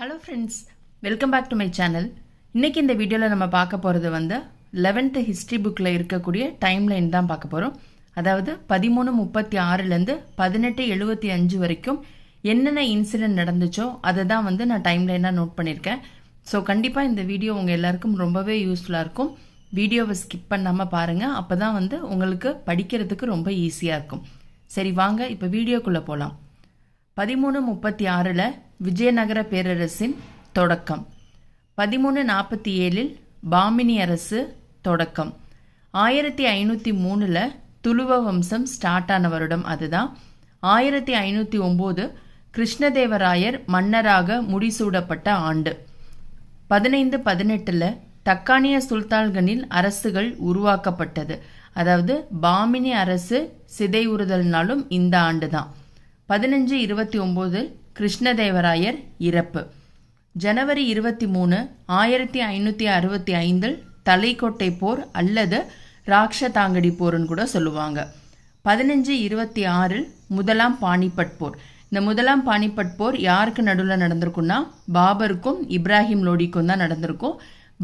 hello friends welcome back to my channel இன்றைக்கி இந்த வீடியோவில் நம்ம பார்க்க போகிறது வந்து லெவன்த்து ஹிஸ்ட்ரி புக்கில் இருக்கக்கூடிய டைம் லைன் தான் பார்க்க போகிறோம் அதாவது பதிமூணு முப்பத்தி ஆறுலேருந்து பதினெட்டு எழுபத்தி அஞ்சு வரைக்கும் என்னென்ன இன்சிடென்ட் நடந்துச்சோ அதை தான் வந்து நான் டைம் லைனாக நோட் பண்ணியிருக்கேன் ஸோ கண்டிப்பாக இந்த வீடியோ உங்கள் எல்லாருக்கும் ரொம்பவே யூஸ்ஃபுல்லாக இருக்கும் வீடியோவை ஸ்கிப் பண்ணாமல் பாருங்கள் அப்போ தான் வந்து உங்களுக்கு படிக்கிறதுக்கு ரொம்ப ஈஸியாக இருக்கும் சரி வாங்க இப்போ வீடியோக்குள்ளே போகலாம் பதிமூணு முப்பத்தி ஆறில் விஜயநகர பேரரசின் தொடக்கம் பதிமூணு நாற்பத்தி ஏழில் பாமினி அரசு தொடக்கம் ஆயிரத்தி ஐநூற்றி மூணில் துளுவ வம்சம் ஸ்டார்ட் ஆன வருடம் அதுதான் ஆயிரத்தி ஐநூற்றி ஒம்பது கிருஷ்ணதேவராயர் மன்னராக முடிசூடப்பட்ட ஆண்டு பதினைந்து பதினெட்டில் தக்கானிய சுல்தான்களின் அரசுகள் உருவாக்கப்பட்டது அதாவது பாமினி அரசு சிதைவுறுதல்னாலும் இந்த ஆண்டு தான் பதினஞ்சு இருபத்தி ஒம்பது கிருஷ்ணதேவராயர் இறப்பு ஜனவரி இருபத்தி மூணு ஆயிரத்தி ஐநூற்றி அறுபத்தி ஐந்தில் தலைக்கோட்டை போர் அல்லது ராக்ஷதாங்கடி போர்னு கூட சொல்லுவாங்க பதினஞ்சு இருபத்தி ஆறில் முதலாம் பாணிபட் போர் இந்த முதலாம் பாணிபட் போர் யாருக்கு நடுவில் நடந்திருக்குன்னா பாபருக்கும் இப்ராஹிம் லோடிக்கும் தான் நடந்திருக்கும்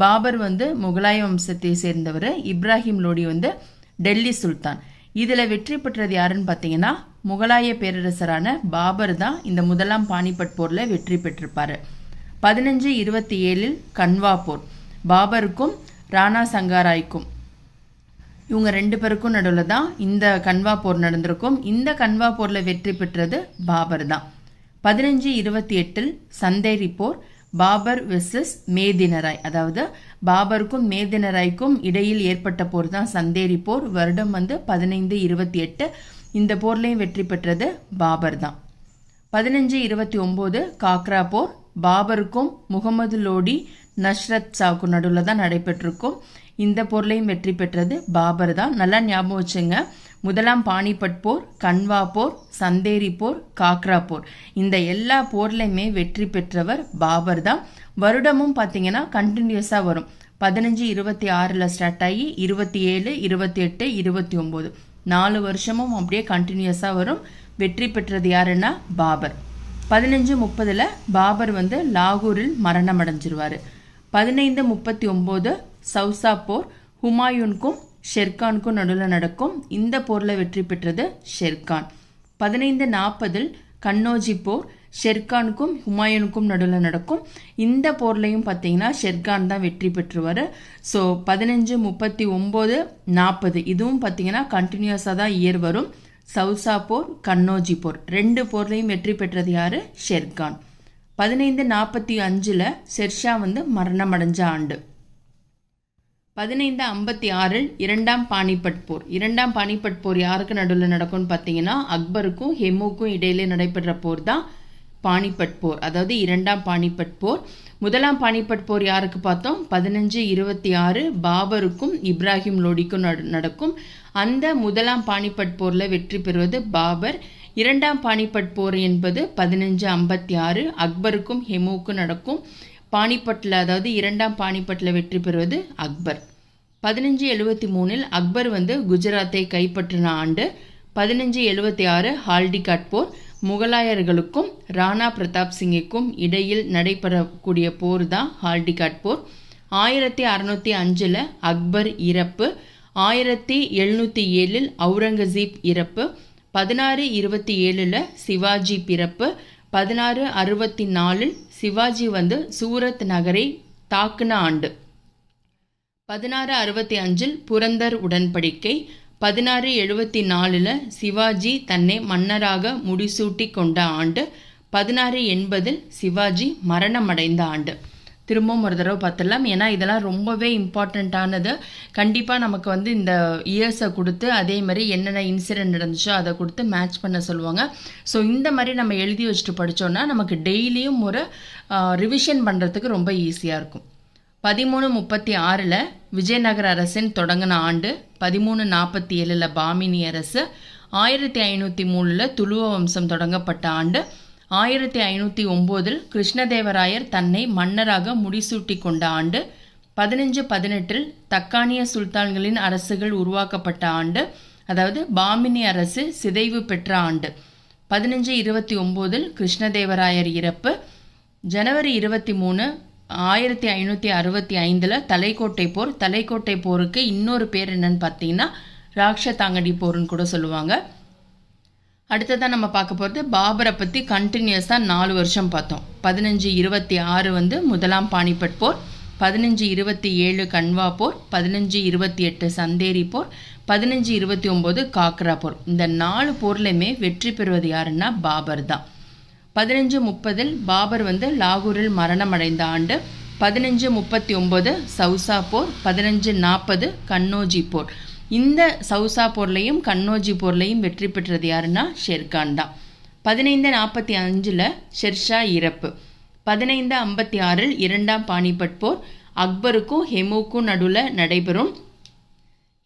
பாபர் வந்து முகலாய வம்சத்தை சேர்ந்தவர் இப்ராஹிம் லோடி வந்து டெல்லி சுல்தான் இதில் வெற்றி பெற்றது யாருன்னு பார்த்தீங்கன்னா முகலாய பேரரசரான பாபர் தான் இந்த முதலாம் பானிபட் போரில் வெற்றி பெற்றிருப்பார் பதினஞ்சு இருபத்தி ஏழில் கன்வா போர் பாபருக்கும் ராணா சங்காராய்க்கும் இவங்க ரெண்டு பேருக்கும் நடுவில் தான் இந்த கன்வா போர் நடந்திருக்கும் இந்த கன்வா போரில் வெற்றி பெற்றது பாபர் தான் பதினஞ்சு இருபத்தி எட்டில் சந்தேரி போர் பாபர் வெர்சஸ் மேதினராய் அதாவது பாபருக்கும் மேதினராய்க்கும் இடையில் ஏற்பட்ட போர் தான் சந்தேரி போர் வருடம் வந்து பதினைந்து இருபத்தி எட்டு இந்த போர்லையும் வெற்றி பெற்றது பாபர் தான் பதினஞ்சு இருபத்தி ஒம்பது காக்ரா போர் பாபருக்கும் முகமது லோடி நஷ்ரத் சாவுக்கும் நடுவில் தான் நடைபெற்றிருக்கும் இந்த போர்லையும் வெற்றி பெற்றது பாபர் தான் நல்லா ஞாபகம் வச்சுங்க முதலாம் பானிபட் போர் கன்வா போர் சந்தேரி போர் காக்ரா போர் இந்த எல்லா போர்லையுமே வெற்றி பெற்றவர் பாபர் தான் வருடமும் பார்த்தீங்கன்னா கண்டினியூஸாக வரும் பதினஞ்சு இருபத்தி ஆறில் ஸ்டார்ட் ஆகி இருபத்தி ஏழு இருபத்தி எட்டு இருபத்தி ஒம்பது நாலு வருஷமும் அப்படியே கண்டினியூஸாக வரும் வெற்றி பெற்றது யாருன்னா பாபர் பதினஞ்சு முப்பதில் பாபர் வந்து லாகூரில் மரணம் அடைஞ்சிருவார் பதினைந்து முப்பத்தி ஒம்பது சவுசா போர் ஹுமாயூனுக்கும் ஷெர்கானுக்கும் நடுவில் நடக்கும் இந்த போரில் வெற்றி பெற்றது ஷெர்கான் பதினைந்து நாற்பதில் கண்ணோஜி போர் ஷெர்கானுக்கும் ஹுமாயூனுக்கும் நடுவில் நடக்கும் இந்த போர்லையும் பார்த்தீங்கன்னா ஷெர்கான் தான் வெற்றி பெற்றுவார் ஸோ பதினஞ்சு முப்பத்தி ஒம்பது நாற்பது இதுவும் பார்த்தீங்கன்னா கண்டினியூஸாக தான் இயர் வரும் சவுசா போர் கண்ணோஜி போர் ரெண்டு போர்லையும் வெற்றி பெற்றது யார் ஷெர்கான் பதினைந்து நாற்பத்தி அஞ்சில் ஷெர்ஷா வந்து மரணமடைஞ்ச ஆண்டு பதினைந்து ஐம்பத்தி ஆறில் இரண்டாம் பானிபட் போர் இரண்டாம் பானிபட் போர் யாருக்கு நடுவில் நடக்கும்னு பார்த்தீங்கன்னா அக்பருக்கும் ஹெமுக்கும் இடையிலே நடைபெற்ற போர் தான் பாணிபட் போர் அதாவது இரண்டாம் பாணிபட் போர் முதலாம் பாணிபட் போர் யாருக்கு பார்த்தோம் பதினஞ்சு இருபத்தி ஆறு பாபருக்கும் இப்ராஹிம் லோடிக்கும் நடக்கும் அந்த முதலாம் பாணிபட் போரில் வெற்றி பெறுவது பாபர் இரண்டாம் பாணிபட் போர் என்பது பதினஞ்சு ஐம்பத்தி ஆறு அக்பருக்கும் ஹெமுவுக்கும் நடக்கும் பாணிபட்டில் அதாவது இரண்டாம் பாணிபட்டில் வெற்றி பெறுவது அக்பர் பதினஞ்சு எழுபத்தி மூணில் அக்பர் வந்து குஜராத்தை கைப்பற்றின ஆண்டு பதினஞ்சு எழுபத்தி ஆறு ஹால்டிகாட் போர் முகலாயர்களுக்கும் ராணா பிரதாப் சிங்கிற்கும் இடையில் நடைபெறக்கூடிய போர் தான் ஹால்டிகாட் போர் ஆயிரத்தி அறநூற்றி அஞ்சில் அக்பர் இறப்பு ஆயிரத்தி எழுநூற்றி ஏழில் அவுரங்கசீப் இறப்பு பதினாறு இருபத்தி ஏழில் சிவாஜி பிறப்பு பதினாறு அறுபத்தி நாலில் சிவாஜி வந்து சூரத் நகரை தாக்குன ஆண்டு பதினாறு அறுபத்தி அஞ்சில் புரந்தர் உடன்படிக்கை பதினாறு எழுபத்தி நாலில் சிவாஜி தன்னை மன்னராக முடிசூட்டி கொண்ட ஆண்டு பதினாறு எண்பதில் சிவாஜி மரணமடைந்த ஆண்டு திரும்பவும் ஒரு தடவை பார்த்துடலாம் ஏன்னா இதெல்லாம் ரொம்பவே இம்பார்ட்டண்ட்டானது கண்டிப்பாக நமக்கு வந்து இந்த இயர்ஸை கொடுத்து அதே மாதிரி என்னென்ன இன்சிடென்ட் நடந்துச்சோ அதை கொடுத்து மேட்ச் பண்ண சொல்லுவாங்க ஸோ இந்த மாதிரி நம்ம எழுதி வச்சுட்டு படித்தோன்னா நமக்கு டெய்லியும் ஒரு ரிவிஷன் பண்ணுறதுக்கு ரொம்ப ஈஸியாக இருக்கும் பதிமூணு முப்பத்தி ஆறில் விஜயநகர அரசின் தொடங்கின ஆண்டு பதிமூணு நாற்பத்தி ஏழில் பாமினி அரசு ஆயிரத்தி ஐநூற்றி மூணில் துளுவ வம்சம் தொடங்கப்பட்ட ஆண்டு ஆயிரத்தி ஐநூற்றி ஒம்போதில் கிருஷ்ணதேவராயர் தன்னை மன்னராக முடிசூட்டி கொண்ட ஆண்டு பதினஞ்சு பதினெட்டில் தக்கானிய சுல்தான்களின் அரசுகள் உருவாக்கப்பட்ட ஆண்டு அதாவது பாமினி அரசு சிதைவு பெற்ற ஆண்டு பதினஞ்சு இருபத்தி ஒம்போதில் கிருஷ்ணதேவராயர் இறப்பு ஜனவரி இருபத்தி மூணு ஆயிரத்தி ஐநூற்றி அறுபத்தி ஐந்தில் தலைக்கோட்டை போர் தலைக்கோட்டை போருக்கு இன்னொரு பேர் என்னன்னு பார்த்தீங்கன்னா ராக்ஷதாங்கடி போர்னு கூட சொல்லுவாங்க அடுத்ததான் நம்ம பார்க்க போகிறது பாபரை பற்றி கண்டினியூஸாக நாலு வருஷம் பார்த்தோம் பதினஞ்சு இருபத்தி ஆறு வந்து முதலாம் பாணிபட் போர் பதினஞ்சு இருபத்தி ஏழு கன்வா போர் பதினஞ்சு இருபத்தி எட்டு சந்தேரி போர் பதினஞ்சு இருபத்தி ஒம்பது காக்ரா போர் இந்த நாலு போர்லையுமே வெற்றி பெறுவது யாருன்னா பாபர் தான் பதினஞ்சு முப்பதில் பாபர் வந்து லாகூரில் மரணமடைந்த ஆண்டு பதினஞ்சு முப்பத்தி ஒம்பது சவுசா போர் பதினஞ்சு நாற்பது கண்ணோஜி போர் இந்த சவுசா போர்லையும் கண்ணோஜி போர்லையும் வெற்றி பெற்றது யாருன்னா ஷெர்கான் தான் பதினைந்து நாற்பத்தி அஞ்சில் ஷெர்ஷா இறப்பு பதினைந்து ஐம்பத்தி ஆறில் இரண்டாம் பானிபட் போர் அக்பருக்கும் ஹெமுக்கும் நடுவில் நடைபெறும்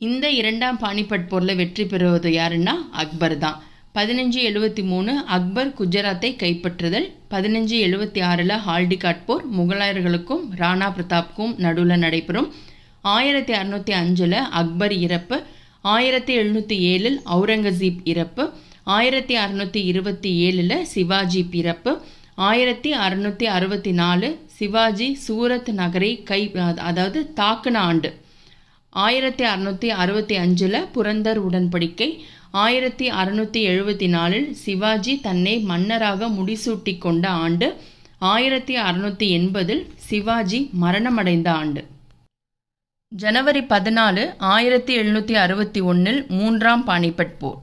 இந்த இரண்டாம் பானிபட் போரில் வெற்றி பெறுவது யாருன்னா அக்பர் தான் பதினஞ்சு எழுபத்தி மூணு அக்பர் குஜராத்தை கைப்பற்றுதல் பதினஞ்சு எழுபத்தி ஆறில் ஹால்டிகாட் போர் முகலாயர்களுக்கும் ராணா பிரதாப்க்கும் நடுவில் நடைபெறும் ஆயிரத்தி அறநூற்றி அஞ்சில் அக்பர் இறப்பு ஆயிரத்தி எழுநூற்றி ஏழில் அவுரங்கசீப் இறப்பு ஆயிரத்தி அறநூற்றி இருபத்தி ஏழில் சிவாஜி பிறப்பு ஆயிரத்தி அறநூற்றி அறுபத்தி நாலு சிவாஜி சூரத் நகரை கை அதாவது தாக்குன ஆண்டு ஆயிரத்தி அறநூற்றி அறுபத்தி அஞ்சில் புரந்தர் உடன்படிக்கை ஆயிரத்தி அறுநூத்தி எழுபத்தி நாலில் சிவாஜி தன்னை மன்னராக முடிசூட்டி கொண்ட ஆண்டு ஆயிரத்தி அறுநூத்தி எண்பதில் சிவாஜி மரணமடைந்த ஆண்டு ஜனவரி பதினாலு ஆயிரத்தி எழுநூத்தி அறுபத்தி ஒன்னில் மூன்றாம் பானிபட் போர்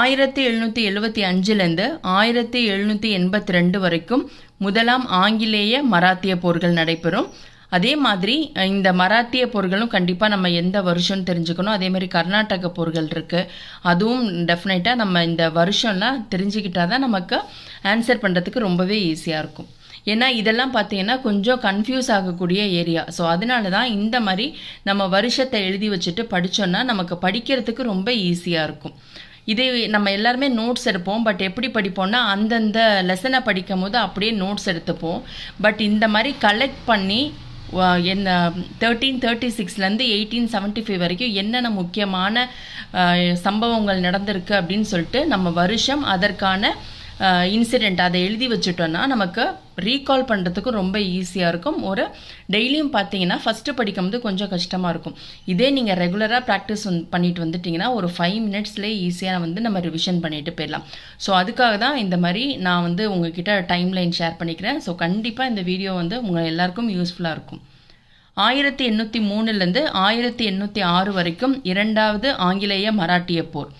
ஆயிரத்தி எழுநூத்தி எழுபத்தி அஞ்சிலிருந்து ஆயிரத்தி எழுநூத்தி எண்பத்தி ரெண்டு வரைக்கும் முதலாம் ஆங்கிலேய மராத்திய போர்கள் நடைபெறும் அதே மாதிரி இந்த மராத்திய போர்களும் கண்டிப்பாக நம்ம எந்த வருஷம்னு தெரிஞ்சுக்கணும் அதே மாதிரி கர்நாடக போர்கள் இருக்குது அதுவும் டெஃபினட்டாக நம்ம இந்த வருஷம்லாம் தெரிஞ்சுக்கிட்டால் தான் நமக்கு ஆன்சர் பண்ணுறதுக்கு ரொம்பவே ஈஸியாக இருக்கும் ஏன்னா இதெல்லாம் பார்த்தீங்கன்னா கொஞ்சம் கன்ஃபியூஸ் ஆகக்கூடிய ஏரியா ஸோ அதனால தான் இந்த மாதிரி நம்ம வருஷத்தை எழுதி வச்சுட்டு படித்தோன்னா நமக்கு படிக்கிறதுக்கு ரொம்ப ஈஸியாக இருக்கும் இதே நம்ம எல்லாருமே நோட்ஸ் எடுப்போம் பட் எப்படி படிப்போம்னா அந்தந்த லெசனை படிக்கும் போது அப்படியே நோட்ஸ் எடுத்துப்போம் பட் இந்த மாதிரி கலெக்ட் பண்ணி என்ன தேர்ட்டீன் தேர்ட்டி சிக்ஸ்லேருந்து எயிட்டீன் செவன்ட்டி ஃபைவ் வரைக்கும் என்னென்ன முக்கியமான சம்பவங்கள் நடந்திருக்கு அப்படின்னு சொல்லிட்டு நம்ம வருஷம் அதற்கான இன்சிடெண்ட் அதை எழுதி வச்சுட்டோன்னா நமக்கு ரீகால் பண்ணுறதுக்கு ரொம்ப ஈஸியாக இருக்கும் ஒரு டெய்லியும் பார்த்தீங்கன்னா ஃபஸ்ட்டு படிக்கும்போது கொஞ்சம் கஷ்டமாக இருக்கும் இதே நீங்கள் ரெகுலராக ப்ராக்டிஸ் வந்து பண்ணிட்டு வந்துட்டிங்கன்னா ஒரு ஃபைவ் மினிட்ஸ்லேயே ஈஸியாக வந்து நம்ம ரிவிஷன் பண்ணிட்டு போயிடலாம் ஸோ அதுக்காக தான் இந்த மாதிரி நான் வந்து உங்ககிட்ட டைம் லைன் ஷேர் பண்ணிக்கிறேன் ஸோ கண்டிப்பாக இந்த வீடியோ வந்து உங்கள் எல்லாருக்கும் யூஸ்ஃபுல்லாக இருக்கும் ஆயிரத்தி எண்ணூற்றி மூணுலேருந்து ஆயிரத்தி எண்ணூற்றி ஆறு வரைக்கும் இரண்டாவது ஆங்கிலேய மராட்டிய போர்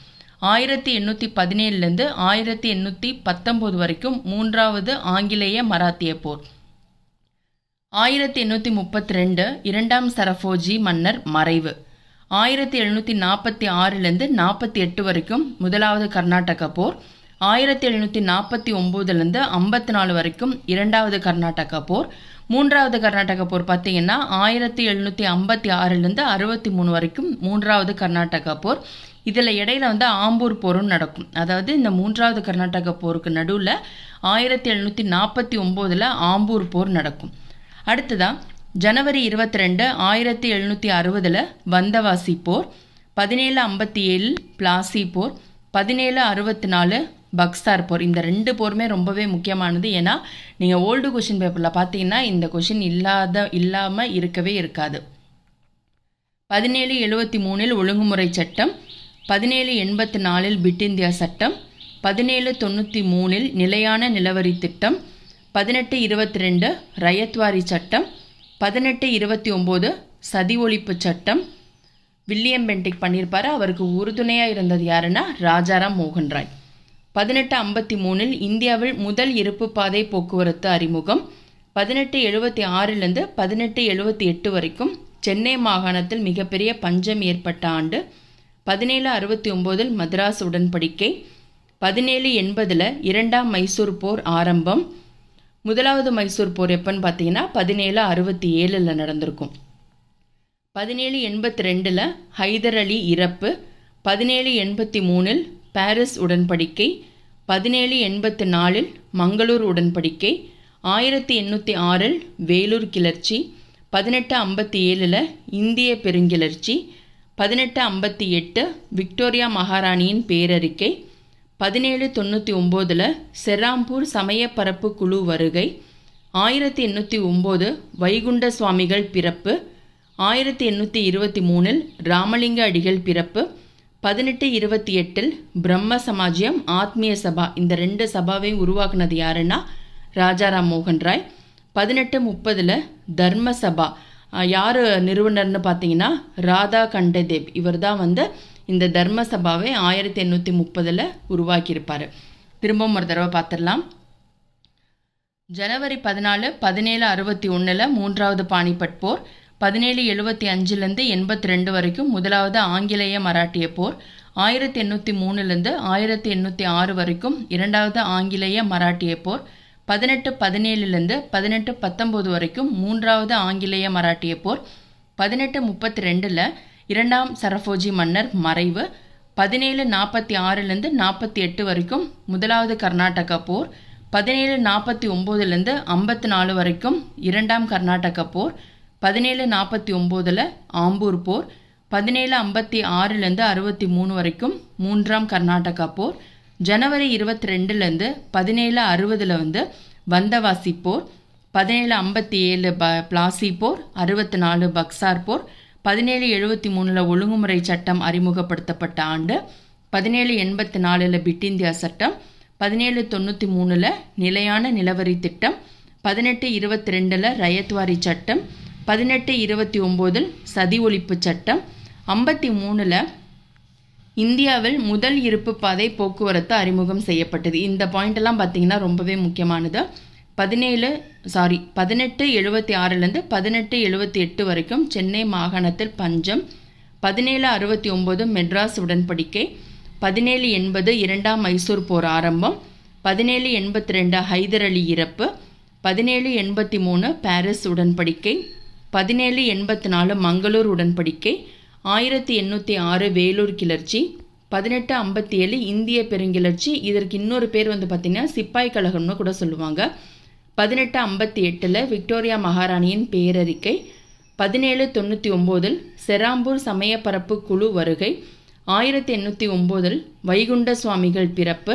ஆயிரத்தி எண்ணூற்றி பதினேழுலேருந்து ஆயிரத்தி எண்ணூற்றி பத்தொம்போது வரைக்கும் மூன்றாவது ஆங்கிலேய மராத்திய போர் ஆயிரத்தி எண்ணூற்றி முப்பத்தி ரெண்டு இரண்டாம் சரஃபோஜி மன்னர் மறைவு ஆயிரத்தி எழுநூற்றி நாற்பத்தி ஆறுலேருந்து நாற்பத்தி எட்டு வரைக்கும் முதலாவது கர்நாடக போர் ஆயிரத்தி எழுநூற்றி நாற்பத்தி ஒம்போதுலேருந்து ஐம்பத்தி நாலு வரைக்கும் இரண்டாவது கர்நாடக போர் மூன்றாவது கர்நாடக போர் பார்த்தீங்கன்னா ஆயிரத்தி எழுநூற்றி ஐம்பத்தி ஆறுலேருந்து அறுபத்தி மூணு வரைக்கும் மூன்றாவது கர்நாடக போர் இதில் இடையில வந்து ஆம்பூர் போரும் நடக்கும் அதாவது இந்த மூன்றாவது கர்நாடக போருக்கு நடுவில் ஆயிரத்தி எழுநூற்றி நாற்பத்தி ஒம்போதில் ஆம்பூர் போர் நடக்கும் அடுத்ததாக ஜனவரி இருபத்தி ரெண்டு ஆயிரத்தி எழுநூற்றி அறுபதில் வந்தவாசி போர் பதினேழு ஐம்பத்தி ஏழு பிளாசி போர் பதினேழு அறுபத்தி நாலு பக்ஸார் போர் இந்த ரெண்டு போருமே ரொம்பவே முக்கியமானது ஏன்னா நீங்கள் ஓல்டு கொஷின் பேப்பரில் பார்த்தீங்கன்னா இந்த கொஷின் இல்லாத இல்லாமல் இருக்கவே இருக்காது பதினேழு எழுபத்தி மூணில் ஒழுங்குமுறை சட்டம் பதினேழு எண்பத்தி நாலில் பிட் இந்தியா சட்டம் பதினேழு தொண்ணூற்றி மூணில் நிலையான நிலவரி திட்டம் பதினெட்டு இருபத்தி ரெண்டு ரயத்வாரி சட்டம் பதினெட்டு இருபத்தி ஒம்பது சதி ஒழிப்பு சட்டம் வில்லியம் பென்டிக் பண்ணியிருப்பார் அவருக்கு உறுதுணையாக இருந்தது யாருன்னா ராஜாராம் மோகன் ராய் பதினெட்டு ஐம்பத்தி மூணில் இந்தியாவில் முதல் இருப்பு பாதை போக்குவரத்து அறிமுகம் பதினெட்டு எழுபத்தி ஆறிலிருந்து பதினெட்டு எழுபத்தி எட்டு வரைக்கும் சென்னை மாகாணத்தில் மிகப்பெரிய பஞ்சம் ஏற்பட்ட ஆண்டு பதினேழு அறுபத்தி ஒம்போதில் மதராஸ் உடன்படிக்கை பதினேழு எண்பதில் இரண்டாம் மைசூர் போர் ஆரம்பம் முதலாவது மைசூர் போர் எப்போன்னு பார்த்தீங்கன்னா பதினேழு அறுபத்தி ஏழில் நடந்திருக்கும் பதினேழு எண்பத்தி ரெண்டில் ஹைதர் அலி இறப்பு பதினேழு எண்பத்தி மூணில் பாரிஸ் உடன்படிக்கை பதினேழு எண்பத்தி நாலில் மங்களூர் உடன்படிக்கை ஆயிரத்தி எண்ணூற்றி ஆறில் வேலூர் கிளர்ச்சி பதினெட்டு ஐம்பத்தி ஏழில் இந்திய பெருங்கிளர்ச்சி பதினெட்டு ஐம்பத்தி எட்டு விக்டோரியா மகாராணியின் பேரறிக்கை பதினேழு தொண்ணூற்றி ஒம்போதில் செராம்பூர் சமயப்பரப்பு குழு வருகை ஆயிரத்தி எண்ணூற்றி ஒம்பது வைகுண்ட சுவாமிகள் பிறப்பு ஆயிரத்தி எண்ணூற்றி இருபத்தி மூணில் ராமலிங்க அடிகள் பிறப்பு பதினெட்டு இருபத்தி எட்டில் பிரம்ம சமாஜியம் ஆத்மீய சபா இந்த ரெண்டு சபாவையும் உருவாக்குனது யாருன்னா ராஜாராம் மோகன் ராய் பதினெட்டு முப்பதில் தர்ம சபா யார் நிறுவனர்னு பார்த்தீங்கன்னா ராதா கண்டதேவ் இவர் தான் வந்து இந்த தர்ம சபாவை ஆயிரத்தி எண்ணூற்றி முப்பதில் உருவாக்கியிருப்பார் திரும்பவும் ஒரு தடவை பார்த்துடலாம் ஜனவரி பதினாலு பதினேழு அறுபத்தி ஒன்றில் மூன்றாவது பாணிபட் போர் பதினேழு எழுபத்தி அஞ்சுலேருந்து எண்பத்தி ரெண்டு வரைக்கும் முதலாவது ஆங்கிலேய மராட்டிய போர் ஆயிரத்தி எண்ணூற்றி மூணுலேருந்து ஆயிரத்தி எண்ணூற்றி ஆறு வரைக்கும் இரண்டாவது ஆங்கிலேய மராட்டிய போர் பதினெட்டு பதினேழுலேருந்து பதினெட்டு பத்தொம்போது வரைக்கும் மூன்றாவது ஆங்கிலேய மராட்டிய போர் பதினெட்டு முப்பத்தி ரெண்டில் இரண்டாம் சரஃபோஜி மன்னர் மறைவு பதினேழு நாற்பத்தி ஆறுலேருந்து நாற்பத்தி எட்டு வரைக்கும் முதலாவது கர்நாடகா போர் பதினேழு நாற்பத்தி ஒம்போதுலேருந்து ஐம்பத்தி நாலு வரைக்கும் இரண்டாம் கர்நாடகா போர் பதினேழு நாற்பத்தி ஒம்போதில் ஆம்பூர் போர் பதினேழு ஐம்பத்தி ஆறுலேருந்து அறுபத்தி மூணு வரைக்கும் மூன்றாம் கர்நாடகா போர் ஜனவரி இருபத்தி ரெண்டுலேருந்து பதினேழு அறுபதில் வந்து வந்தவாசி போர் பதினேழு ஐம்பத்தி ஏழு ப பிளாசி போர் அறுபத்தி நாலு பக்சார் போர் பதினேழு எழுபத்தி மூணில் ஒழுங்குமுறை சட்டம் அறிமுகப்படுத்தப்பட்ட ஆண்டு பதினேழு எண்பத்தி நாலில் இந்தியா சட்டம் பதினேழு தொண்ணூற்றி மூணில் நிலையான நிலவரி திட்டம் பதினெட்டு இருபத்தி ரெண்டில் ரயத்வாரி சட்டம் பதினெட்டு இருபத்தி ஒம்போதில் சதி ஒழிப்பு சட்டம் ஐம்பத்தி மூணில் இந்தியாவில் முதல் இருப்பு பாதை போக்குவரத்து அறிமுகம் செய்யப்பட்டது இந்த பாயிண்டெல்லாம் பார்த்தீங்கன்னா ரொம்பவே முக்கியமானது பதினேழு சாரி பதினெட்டு எழுபத்தி ஆறுலேருந்து பதினெட்டு எழுபத்தி எட்டு வரைக்கும் சென்னை மாகாணத்தில் பஞ்சம் பதினேழு அறுபத்தி ஒம்பது மெட்ராஸ் உடன்படிக்கை பதினேழு எண்பது இரண்டாம் மைசூர் போர் ஆரம்பம் பதினேழு எண்பத்தி ரெண்டு ஹைதர் அலி இறப்பு பதினேழு எண்பத்தி மூணு பாரிஸ் உடன்படிக்கை பதினேழு எண்பத்தி நாலு மங்களூர் உடன்படிக்கை ஆயிரத்தி எண்ணூற்றி ஆறு வேலூர் கிளர்ச்சி பதினெட்டு ஐம்பத்தி ஏழு இந்திய பெருங்கிளர்ச்சி இதற்கு இன்னொரு பேர் வந்து பார்த்திங்கன்னா சிப்பாய் கழகம்னு கூட சொல்லுவாங்க பதினெட்டு ஐம்பத்தி எட்டில் விக்டோரியா மகாராணியின் பேரறிக்கை பதினேழு தொண்ணூற்றி ஒம்போதில் செராம்பூர் சமயப்பரப்பு குழு வருகை ஆயிரத்தி எண்ணூற்றி ஒம்போதில் வைகுண்ட சுவாமிகள் பிறப்பு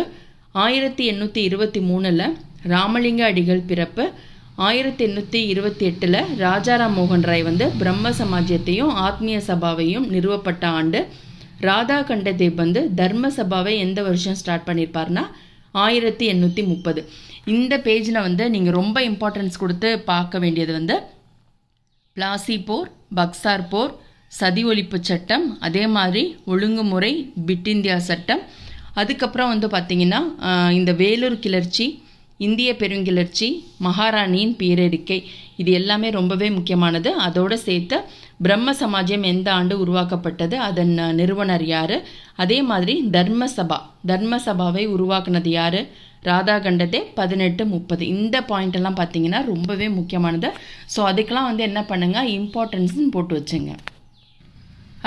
ஆயிரத்தி எண்ணூற்றி இருபத்தி மூணில் ராமலிங்க அடிகள் பிறப்பு ஆயிரத்தி எண்ணூற்றி இருபத்தி எட்டில் ராஜாராம் மோகன் ராய் வந்து பிரம்ம சமாஜ்யத்தையும் ஆத்மீய சபாவையும் நிறுவப்பட்ட ஆண்டு ராதா கண்டதேவ் வந்து தர்ம சபாவை எந்த வருஷம் ஸ்டார்ட் பண்ணியிருப்பார்னா ஆயிரத்தி எண்ணூற்றி முப்பது இந்த பேஜில் வந்து நீங்கள் ரொம்ப இம்பார்ட்டன்ஸ் கொடுத்து பார்க்க வேண்டியது வந்து பிளாசி போர் பக்சார் போர் சதி ஒழிப்பு சட்டம் அதே மாதிரி ஒழுங்குமுறை பிட் இந்தியா சட்டம் அதுக்கப்புறம் வந்து பார்த்திங்கன்னா இந்த வேலூர் கிளர்ச்சி இந்திய பெருங்கிளர்ச்சி மகாராணியின் பேரறிக்கை இது எல்லாமே ரொம்பவே முக்கியமானது அதோடு சேர்த்து பிரம்ம சமாஜம் எந்த ஆண்டு உருவாக்கப்பட்டது அதன் நிறுவனர் யார் அதே மாதிரி தர்மசபா தர்மசபாவை உருவாக்குனது யார் ராதாகண்டதே பதினெட்டு முப்பது இந்த பாயிண்ட் எல்லாம் பார்த்தீங்கன்னா ரொம்பவே முக்கியமானது ஸோ அதுக்கெலாம் வந்து என்ன பண்ணுங்கள் இம்பார்ட்டன்ஸ்னு போட்டு வச்சுங்க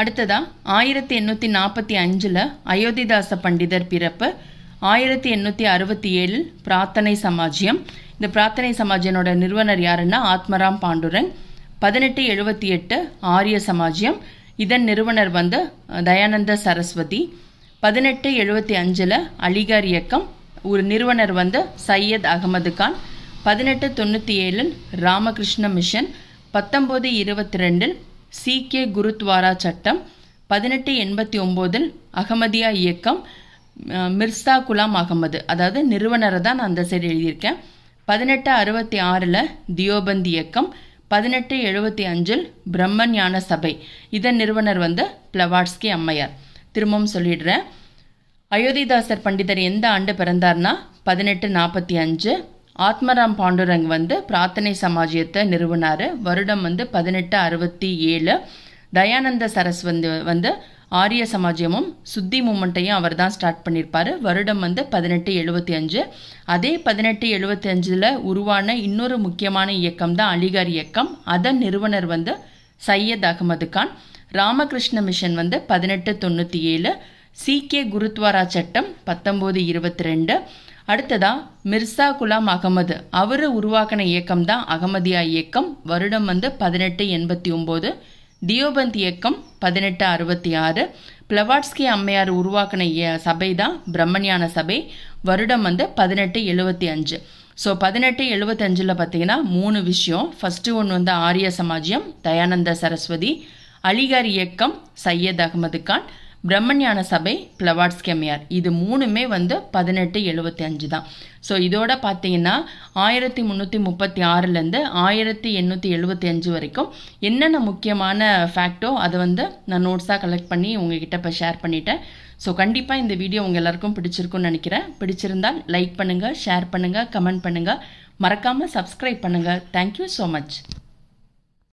அடுத்ததாக ஆயிரத்தி எண்ணூற்றி நாற்பத்தி அஞ்சில் அயோத்திதாச பண்டிதர் பிறப்பு ஆயிரத்தி எண்ணூற்றி அறுபத்தி ஏழில் பிரார்த்தனை சமாஜ்யம் இந்த பிரார்த்தனை சமாஜியனோட நிறுவனர் யாருன்னா ஆத்மராம் பாண்டுரன் பதினெட்டு எழுபத்தி எட்டு ஆரிய சமாஜ்யம் இதன் நிறுவனர் வந்து தயானந்த சரஸ்வதி பதினெட்டு எழுபத்தி அஞ்சில் அலிகார் இயக்கம் ஒரு நிறுவனர் வந்து சையத் அகமது கான் பதினெட்டு தொண்ணூற்றி ஏழில் ராமகிருஷ்ண மிஷன் பத்தொம்போது இருபத்தி ரெண்டில் கே குருத்வாரா சட்டம் பதினெட்டு எண்பத்தி ஒம்போதில் அகமதியா இயக்கம் மிர்சா குலாம் அகமது அதாவது நிறுவனரை தான் நான் அந்த சைடு எழுதியிருக்கேன் பதினெட்டு அறுபத்தி ஆறில் தியோபந்த் இயக்கம் பதினெட்டு எழுபத்தி அஞ்சில் பிரம்ம ஞான சபை இதன் நிறுவனர் வந்து பிளவாட்ஸ்கி அம்மையார் திரும்பவும் சொல்லிடுறேன் அயோத்திதாசர் பண்டிதர் எந்த ஆண்டு பிறந்தார்னா பதினெட்டு நாற்பத்தி அஞ்சு ஆத்மராம் பாண்டுரங் வந்து பிரார்த்தனை சமாஜியத்தை நிறுவனார் வருடம் வந்து பதினெட்டு அறுபத்தி ஏழு தயானந்த சரஸ்வந்தி வந்து ஆரிய சமாஜமும் சுத்தி மூமெண்ட்டையும் அவர் தான் ஸ்டார்ட் பண்ணியிருப்பார் வருடம் வந்து பதினெட்டு எழுபத்தி அஞ்சு அதே பதினெட்டு எழுபத்தி அஞ்சில் உருவான இன்னொரு முக்கியமான இயக்கம் தான் அலிகார் இயக்கம் அதன் நிறுவனர் வந்து சையத் அகமது கான் ராமகிருஷ்ண மிஷன் வந்து பதினெட்டு தொண்ணூற்றி ஏழு கே குருத்வாரா சட்டம் பத்தொம்போது இருபத்தி ரெண்டு அடுத்ததா மிர்சா குலாம் அகமது அவர் உருவாக்கின இயக்கம் தான் அகமதியா இயக்கம் வருடம் வந்து பதினெட்டு எண்பத்தி ஒம்பது தியோபந்த் இயக்கம் பதினெட்டு அறுபத்தி ஆறு பிளவாட்ஸ்கி அம்மையார் உருவாக்கின சபை தான் பிரம்மஞான சபை வருடம் வந்து பதினெட்டு எழுபத்தி அஞ்சு ஸோ பதினெட்டு அஞ்சில் பார்த்தீங்கன்னா மூணு விஷயம் ஃபஸ்ட்டு ஒன்று வந்து ஆரிய சமாஜியம் தயானந்த சரஸ்வதி அலிகார் இயக்கம் சையத் அகமது கான் பிரம்மஞான சபை கெமியார் இது மூணுமே வந்து பதினெட்டு எழுபத்தி அஞ்சு தான் ஸோ இதோட பார்த்தீங்கன்னா ஆயிரத்தி முந்நூற்றி முப்பத்தி ஆறுலேருந்து ஆயிரத்தி எண்ணூற்றி எழுபத்தி அஞ்சு வரைக்கும் என்னென்ன முக்கியமான ஃபேக்டோ அதை வந்து நான் நோட்ஸாக கலெக்ட் பண்ணி உங்ககிட்ட இப்போ ஷேர் பண்ணிட்டேன் ஸோ கண்டிப்பாக இந்த வீடியோ உங்கள் எல்லாருக்கும் பிடிச்சிருக்குன்னு நினைக்கிறேன் பிடிச்சிருந்தால் லைக் பண்ணுங்கள் ஷேர் பண்ணுங்கள் கமெண்ட் பண்ணுங்கள் மறக்காமல் சப்ஸ்கிரைப் பண்ணுங்கள் தேங்க்யூ ஸோ மச்